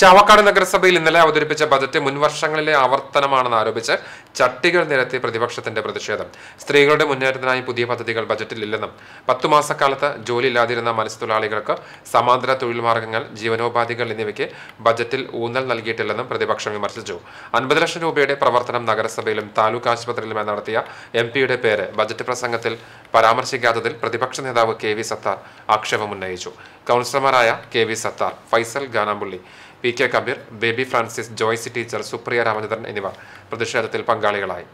ചാവക്കാട് നഗരസഭയിൽ ഇന്നലെ അവതരിപ്പിച്ച ബജറ്റ് മുൻവർഷങ്ങളിലെ ആവർത്തനമാണെന്ന് ആരോപിച്ച് ചട്ടികൾ നിരത്തി പ്രതിപക്ഷത്തിന്റെ പ്രതിഷേധം സ്ത്രീകളുടെ മുന്നേറ്റത്തിനായി പുതിയ പദ്ധതികൾ ബജറ്റിൽ ഇല്ലെന്നും പത്തു മാസക്കാലത്ത് ഇല്ലാതിരുന്ന മത്സ്യത്തൊഴിലാളികൾക്ക് സമാന്തര തൊഴിൽ മാർഗങ്ങൾ ജീവനോപാധികൾ എന്നിവയ്ക്ക് ബജറ്റിൽ ഊന്നൽ നൽകിയിട്ടില്ലെന്നും പ്രതിപക്ഷം വിമർശിച്ചു അൻപത് ലക്ഷം രൂപയുടെ പ്രവർത്തനം നഗരസഭയിലും താലൂക്ക് ആശുപത്രിയിലുമായി നടത്തിയ എം പിയുടെ പേര് ബജറ്റ് പ്രസംഗത്തിൽ പരാമർശിക്കാത്തതിൽ പ്രതിപക്ഷ നേതാവ് കെ വി സത്താർ ആക്ഷേപമുന്നയിച്ചു കൗൺസിലർമാരായ K V Sattar Faisal Ganampulli P P K Kabeer Baby Francis Joyce teacher Supriya Ramachandran എന്നിവർ പ്രതിഷേധത്തിൽ പങ്കാളികളായി